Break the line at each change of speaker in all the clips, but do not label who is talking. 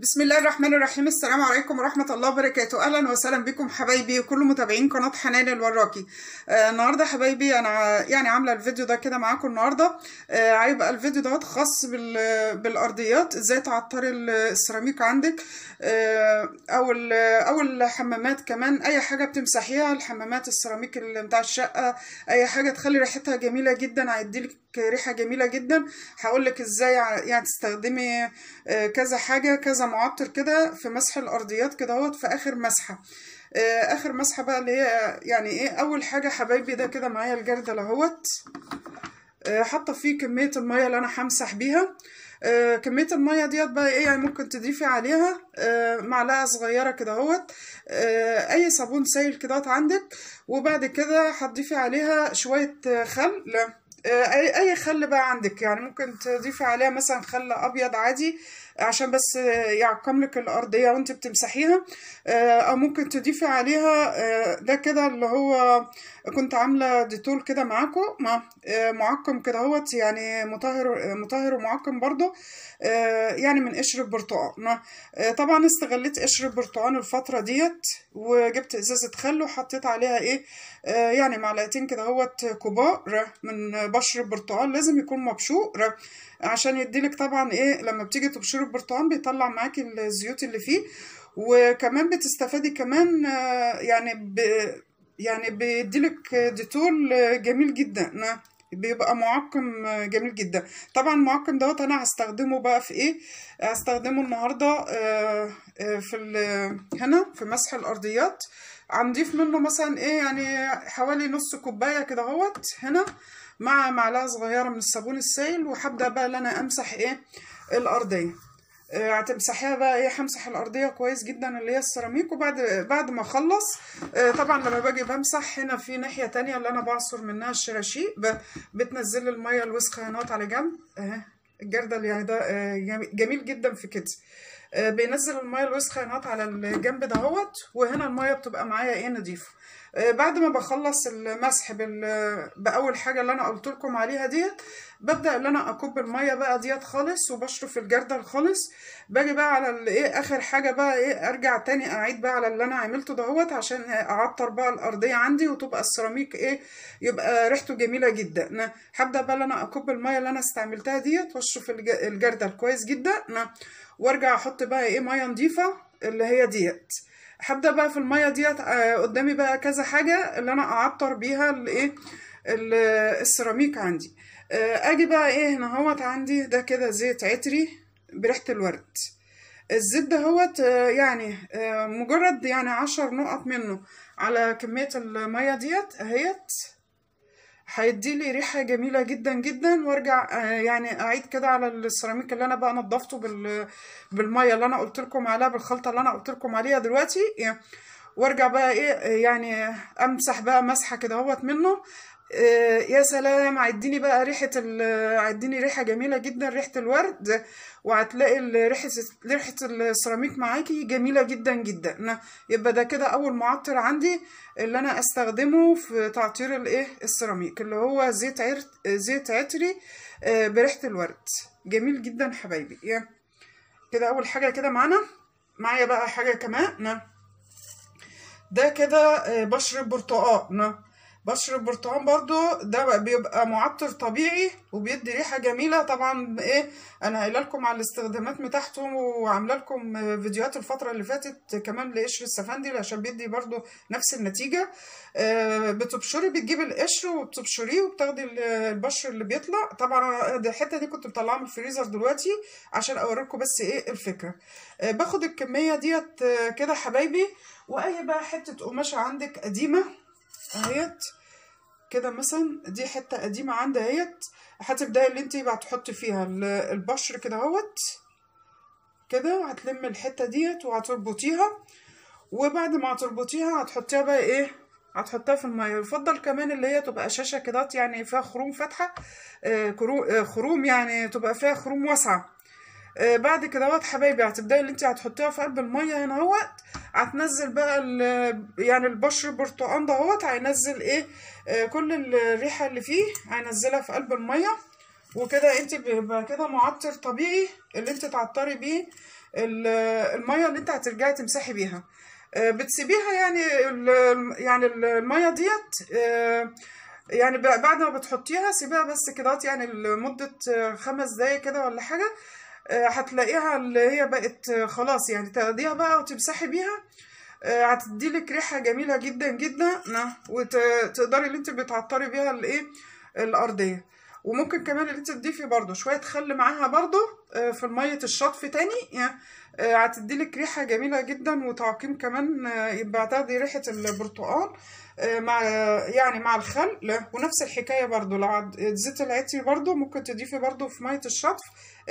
بسم الله الرحمن الرحيم السلام عليكم ورحمة الله وبركاته أهلا وسهلا بكم حبايبي وكل متابعين قناة حنان الوراكي آه النهاردة حبايبي أنا يعني عاملة الفيديو ده كده معاكم النهاردة آه هيبقى الفيديو دوت خاص بالأرضيات إزاي تعطري السيراميك عندك آه أو أو الحمامات كمان أي حاجة بتمسحيها الحمامات السيراميك اللي بتاع الشقة أي حاجة تخلي ريحتها جميلة جدا هيديلك ريحة جميلة جدا هقولك إزاي يعني تستخدمي آه، كذا حاجة كذا معطر كده في مسح الارضيات كده اهوت في اخر مسحه آه، اخر مسحه بقى اللي هي يعني ايه اول حاجه حبايبي ده كده معايا الجردل اهوت آه، حاطه فيه كميه الميه اللي انا همسح بيها آه كمية المية ديت بقى ايه يعني ممكن تضيفي عليها آه معلقة صغيرة كده اهوت آه اي صابون سائل كده عندك وبعد كده هتضيفي عليها شوية خل آه، اي خل بقى عندك يعني ممكن تضيفي عليها مثلا خل ابيض عادي عشان بس آه، يعقم لك الأرضية وانت بتمسحيها آه، أو ممكن تضيفي عليها آه، ده كده اللي هو كنت عاملة ديتول كده معاكم مع معقم كده هوت يعني مطهر مطهر ومعقم برضو يعني من قشر البرتقال طبعا استغليت قشر البرتقال الفترة ديت وجبت ازازة خل وحطيت عليها ايه يعني معلقتين كده هوت كبار من بشر البرتقال لازم يكون مبشور عشان يديلك طبعا ايه لما بتيجي تبشري البرطمان بيطلع معاكي الزيوت اللي فيه وكمان بتستفادي كمان آه، يعني ب يعني بيديلك ديتول جميل جدا بيبقى معقم جميل جدا طبعا المعقم دوت انا هستخدمه بقى في ايه هستخدمه النهارده آه، آه، في هنا في مسح الارضيات هنضيف منه مثلا ايه يعني حوالي نص كوبايه كده اهوت هنا مع معلقه صغيره من الصابون السائل وهبدا بقى ان انا امسح ايه الارضيه آه، هتمسحيها بقى ايه همسح الارضيه كويس جدا اللي هي السيراميك وبعد بعد ما اخلص آه، طبعا لما باجي بمسح هنا في ناحيه تانية اللي انا بعصر منها الشراشيق بتنزل الميه الوسخه هناك على جنب اهي الجردل يعني ده آه، جميل جدا في كده بينزل الميه الوسخه هناك على الجنب دهوت وهنا الميه بتبقى معايا ايه نضيفه آه، بعد ما بخلص المسح باول حاجه اللي انا قلت لكم عليها ديت ببدا ان انا اكب الميه بقى ديت خالص وبشرف الجردل خالص باجي بقى على ايه اخر حاجه بقى ايه ارجع تاني اعيد بقى على اللي انا عملته دهوت عشان اعطر بقى الارضيه عندي وتبقى السيراميك ايه يبقى ريحته جميله جدا هبدا بقى انا اكب الميه اللي انا استعملتها ديت واشرف الجردل كويس جدا وارجع احط بقى ايه ميه نظيفه اللي هي ديت هبدا بقى في الميه ديت آه، قدامي بقى كذا حاجه اللي انا اعطر بيها الايه السيراميك عندي آه، اجي بقى ايه هنا اهوت عندي ده كده زيت عطري بريحه الورد الزيت ده هوت آه، يعني مجرد يعني عشر نقط منه على كميه الميه ديت اهيت هيدي لي ريحه جميله جدا جدا وارجع آه، يعني اعيد كده على السيراميك اللي انا بقى نضفته بال بالميه اللي انا قلت لكم عليها بالخلطه اللي انا قلت لكم عليها دلوقتي يعني، وارجع بقى ايه يعني امسح بقى مسحه كده اهوت منه آه، يا سلام عديني بقى ريحة ال... عديني ريحة جميلة جدا ريحة الورد وهتلاقي ريحة ريحة السيراميك معاكي جميلة جدا جدا يبقى ده كده أول معطر عندي اللي أنا أستخدمه في تعطير الإيه السيراميك اللي هو زيت عر... زيت عطري آه، بريحة الورد جميل جدا حبايبي كده أول حاجة كده معانا معايا بقى حاجة كمان ده كده آه، بشرة برتقال بشرب برتقان برضو ده بيبقى معطر طبيعي وبيدي ريحه جميله طبعا ايه انا قايله لكم على الاستخدامات بتاعته وعامله لكم فيديوهات الفتره اللي فاتت كمان لقشر السفندي عشان بيدي برضو نفس النتيجه آه بتبشري بتجيب القشر وبتبشريه وبتاخدي البشر اللي بيطلع طبعا الحته دي كنت مطلعاها من الفريزر دلوقتي عشان اوريكم بس ايه الفكره آه باخد الكميه ديت آه، كده حبايبي واي بقى حته قماشه عندك قديمه اهيت كده مثلا دي حته قديمه عندي اهيت هتبداي ده اللي انت بقى تحطي فيها البشر كده اهوت كده هتلم الحته ديت وهتربطيها وبعد ما هتربطيها هتحطيها بقى ايه هتحطها في الميه يفضل كمان اللي هي تبقى شاشه كده يعني فيها خروم فاتحه آه، آه، خروم يعني تبقى فيها خروم واسعه آه، بعد كده اهوت حبايبي هتبداي اللي انت هتحطيها في قلب الميه هنا اهوت هتنزل بقى يعني البشر برتقان دهوت هينزل ايه آه، كل الريحه اللي فيه هينزلها في قلب الميه وكده انت بيبقى كده معطر طبيعي اللي انت تعطري بيه الميه اللي انت هترجعي تمسحي بيها آه، بتسيبيها يعني يعني الميه ديت آه، يعني بعد ما بتحطيها سيبيها بس كده يعني لمده خمس دقايق كده ولا حاجه آه، هتلاقيها اللي هي بقت آه، خلاص يعني تاخديها بقى وتمسحي بيها آه، هتديلك ريحه جميله جدا جدا وتقدري اللي انت بتعطري بيها الايه الارضيه وممكن كمان اللي تضيفي برضو شويه خل معاها برضو آه، في ميه الشطف تاني آه، هتدي لك ريحه جميله جدا وتعقيم كمان آه، يبقى هتاخدي ريحه البرتقال مع يعني مع الخل ونفس الحكايه برضو لو زيت العتي برضو ممكن تضيفي برضو في ميه الشطف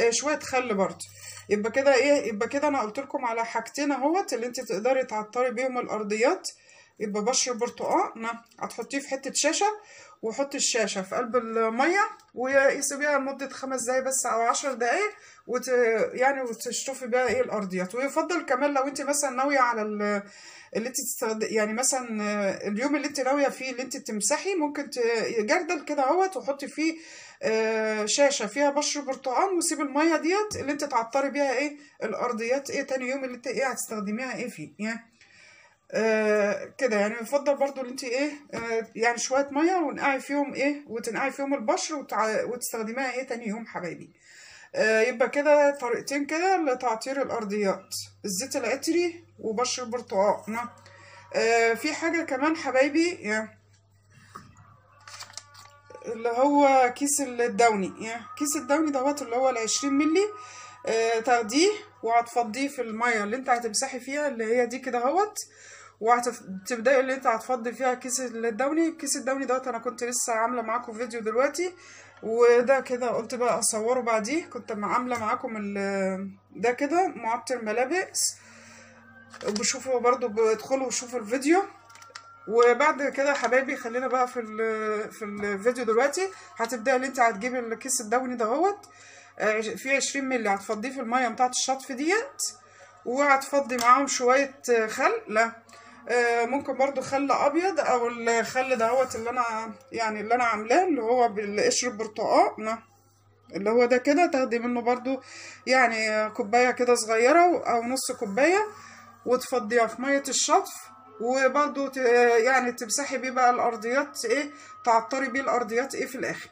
شويه خل برضو يبقى كده ايه يبقى كده انا قلت لكم على حاجتين اهوت اللي انت تقدري تعطري بيهم الارضيات يبقى بشر برتقال هتحطيه في حته شاشه وحط الشاشة في قلب المية ويسيبيها لمدة خمس دقايق بس أو عشر دقايق وت... يعني وتشطفي بقى ايه الأرضيات ويفضل كمان لو انت مثلا ناوية على ال... اللي انت تستخد... يعني مثلا اليوم اللي انت ناوية فيه اللي انت تمسحي ممكن ت... جردل كده اهوت وحطي فيه آه، شاشة فيها بشر برتقال وسيب المية ديت اللي انت تعطري بيها ايه الأرضيات ايه تاني يوم اللي انت ايه هتستخدميها ايه فيه يعني آه، كده يعني يفضل برضو ان انت ايه آه يعني شويه ميه ونقعي فيهم ايه وتنقعي فيهم البشر وتع... وتستخدميها ايه تاني يوم حبايبي آه يبقى كده طريقتين كده لتعطير الارضيات الزيت العطري وبشر البرتقال نعم. آه في حاجه كمان حبايبي اللي هو كيس الدوني يعني كيس الدوني دوت اللي هو العشرين ملي آه تاخديه وهتفضيه في الميه اللي انت هتمسحي فيها اللي هي دي كده اهوت وهتبداي اللي انت هتفضي فيها كيس الدوني الكيس الدوني دوت انا كنت لسه عامله معاكم فيديو دلوقتي وده كده قلت بقى اصوره بعديه كنت عامله معاكم ده كده معطر ملابس بشوفوا برضو بدخلوا وشوفوا الفيديو وبعد كده يا حبايبي خلينا بقى في في الفيديو دلوقتي هتبداي اللي انت هتجيبي الكيس الدوني دهوت فيها 20 مللي هتفضيه في الميه بتاعه الشطف ديت وهتفضي معاهم شويه آه، خل لا آه، ممكن برضو خل ابيض او الخل دهوت اللي انا يعني اللي انا عاملاه اللي هو بالقشر البرتقال اللي هو ده كده تاخدي منه برضو يعني كوبايه كده صغيره او نص كوبايه وتفضيها في ميه الشطف وبرضو يعني تمسحي بيه بقى الارضيات ايه تعطري بيه الارضيات ايه في الاخر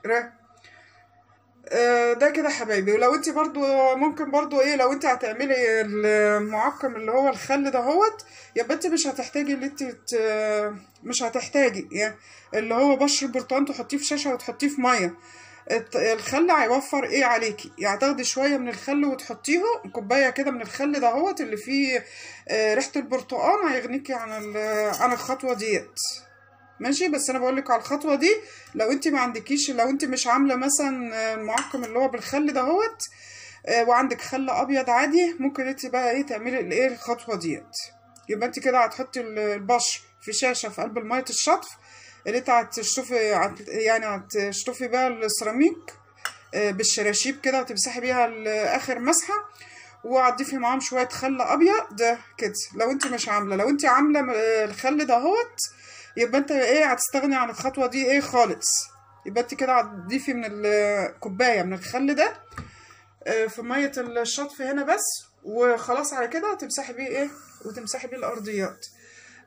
آه، ده كده حبايبي ولو انت برضو ممكن برضو ايه لو انت هتعملي المعقم اللي هو الخل ده هوت يبقى انت مش هتحتاجي اللي انت مش هتحتاجي يعني اللي هو بشر البرتقان تحطيه في شاشه وتحطيه في ميه الخل هيوفر ايه عليكي يعني تاخدي شويه من الخل وتحطيه كوبايه كده من الخل ده هوت اللي فيه آه، ريحه البرتقان هيغنيكي عن عن الخطوه ديت ماشي بس انا بقول لك على الخطوه دي لو انت ما عندكيش لو انت مش عامله مثلا المعقم اللي هو بالخل دهوت آه، وعندك خل ابيض عادي ممكن انت بقى ايه تعملي الايه الخطوه ديت يبقى انت كده هتحطي البشر في شاشه في قلب ميه الشطف اللي انت هتشطفي يعني هتشطفي بقى السيراميك آه، بالشراشيب كده وتمسحي بيها اخر مسحه وهتضيفي معاهم شويه خل ابيض كده لو انت مش عامله لو انت عامله الخل دهوت يبقى انت ايه هتستغني عن الخطوه دي ايه خالص يبقى انت كده هتضيفي من الكوبايه من الخل ده آه، في ميه الشطف هنا بس وخلاص على كده تمسحي بيه ايه وتمسحي بيه الارضيات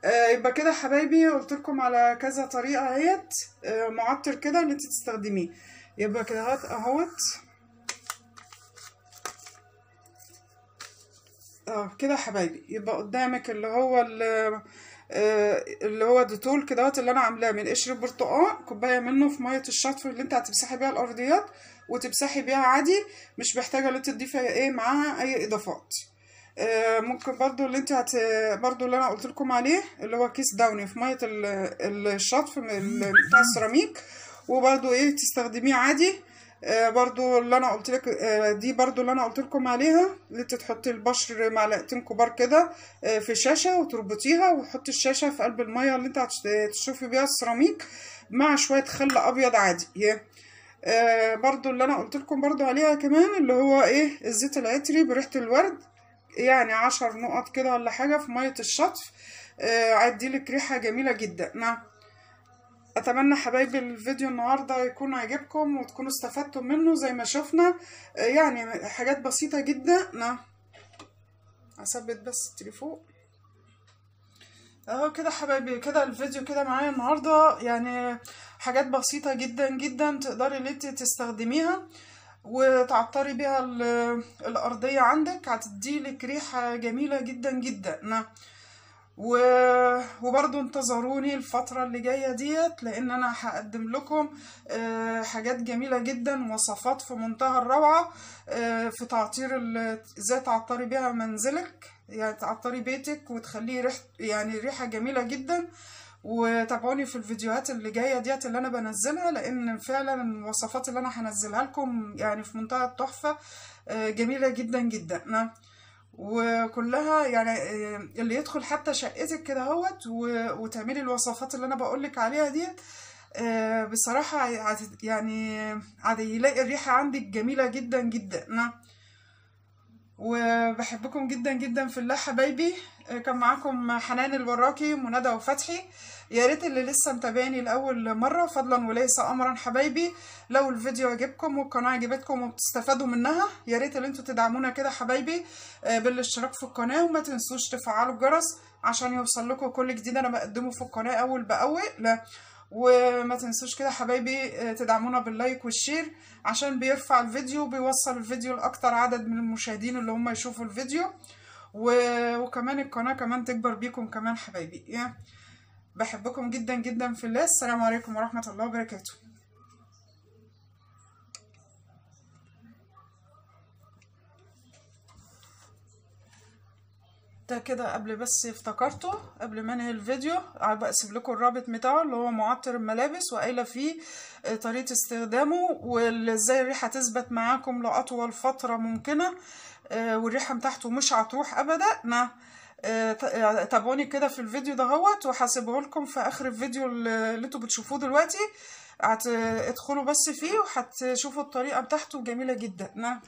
آه، يبقى كده حبايبي قلت لكم على كذا طريقه اهيت آه، معطر كده اللي انت تستخدميه يبقى كده اهوت اه كده حبايبي يبقى قدامك اللي هو اللي آه، اللي هو ديتول كده اللي انا عاملاه من قشر البرتقال كوبايه منه في ميه الشطف اللي انت هتمسحي بيها الارضيات وتمسحي بيها عادي مش محتاجه ان تضيفي ايه معاها اي اضافات آه، ممكن برضو اللي انت هت... برضو اللي انا قلت لكم عليه اللي هو كيس داوني في ميه الشطف بتاع السيراميك وبرضو ايه تستخدميه عادي آه، برضو اللي انا قلت لك آه، دي برضو اللي انا قلت لكم عليها اللي انت تحطي البشر معلقتين كبار كده آه، في شاشه وتربطيها وتحطي الشاشه في قلب الميه اللي انت هتشوفي بيها السيراميك مع شويه خل ابيض عادي برضو اللي انا قلت لكم برضو عليها كمان اللي هو ايه الزيت العطري بريحه الورد يعني عشر نقط كده ولا حاجه في ميه الشطف عدي لك ريحه جميله جدا نعم اتمنى حبايبي الفيديو النهارده يكون عجبكم وتكونوا استفدتم منه زي ما شفنا آه، يعني حاجات بسيطه جدا انا اثبت بس التليفون اهو كده حبايبي كده الفيديو كده معايا النهارده يعني حاجات بسيطه جدا جدا تقدري ان انت تستخدميها وتعطري بيها الارضيه عندك هتديلك ريحه جميله جدا جدا و... وبرضو انتظروني الفترة اللي جاية ديت لان انا هقدم لكم آه، حاجات جميلة جدا وصفات في منتهى الروعة آه، في تعطير ال... ازاي تعطري بيها منزلك يعني تعطري بيتك وتخليه ريح يعني ريحة جميلة جدا وتابعوني في الفيديوهات اللي جايه ديت اللي انا بنزلها لان فعلا الوصفات اللي انا هنزلها لكم يعني في منتهى التحفه آه، جميله جدا جدا وكلها يعني آه، اللي يدخل حتى شقتك كده اهوت وتعملي الوصفات اللي انا بقولك عليها ديت آه، بصراحة يعني يلاقي الريحة عندك جميلة جدا جدا نعم. وبحبكم جدا جدا في الله حبايبي آه، كان معاكم حنان الوراكي مندى وفتحي يا ريت اللي لسه متابعني لاول مره فضلا وليس امرا حبايبي لو الفيديو عجبكم والقناه عجبتكم وبتستفادوا منها يا ريت اللي انتوا تدعمونا كده حبايبي آه، بالاشتراك في القناه وما تنسوش تفعلوا الجرس عشان يوصل لكم كل جديد انا بقدمه في القناه اول باول وما تنسوش كده حبايبي آه، تدعمونا باللايك والشير عشان بيرفع الفيديو وبيوصل الفيديو لاكتر عدد من المشاهدين اللي هم يشوفوا الفيديو و... وكمان القناه كمان تكبر بيكم كمان حبايبي بحبكم جدا جدا في الله السلام عليكم ورحمه الله وبركاته ده كده قبل بس افتكرته قبل ما انهي الفيديو بسيب لكم الرابط بتاعه اللي هو معطر الملابس وقايله فيه آه، طريقه استخدامه وازاي الريحه تثبت معاكم لاطول فتره ممكنه آه، والريحه بتاعته مش هتروح ابدا ما آه، تابعوني كده في الفيديو دهوت وهسيبه لكم في اخر الفيديو اللي انتوا بتشوفوه دلوقتي ادخلوا بس فيه وهتشوفوا الطريقه بتاعته جميله جدا